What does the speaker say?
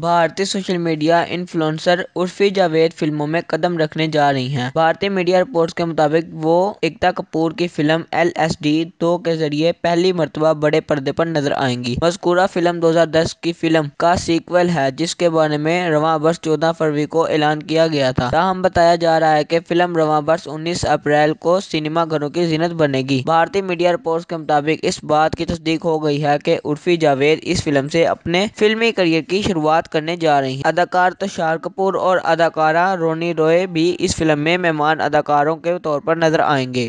भारतीय social media influencer Urfi Javed फिल्मों में कदम रखने जा रही हैं भारतीय मीडिया रिपोर्ट्स के मुताबिक वो एकता कपूर की फिल्म एल एस डी दो के जरिए पहली मरतबा बड़े पर्दे पर नजर आएंगी मस्कुरा फिल्म 2010 की फिल्म का सीक्वल है जिसके बारे में रवा वर्ष चौदह फरवरी को ऐलान किया गया था ताहम बताया जा रहा है की फिल्म रवा वर्ष उन्नीस अप्रैल को सिनेमा घरों की जीनत बनेगी भारतीय मीडिया रिपोर्ट के मुताबिक इस बात की तस्दीक हो गई है की उर्फी जावेद इस फिल्म ऐसी अपने फिल्मी करियर की शुरुआत करने जा रही हैं अदाकार तुषार कपूर और अदाकारा रोनी रॉय भी इस फिल्म में मेहमान अदाकारों के तौर पर नजर आएंगे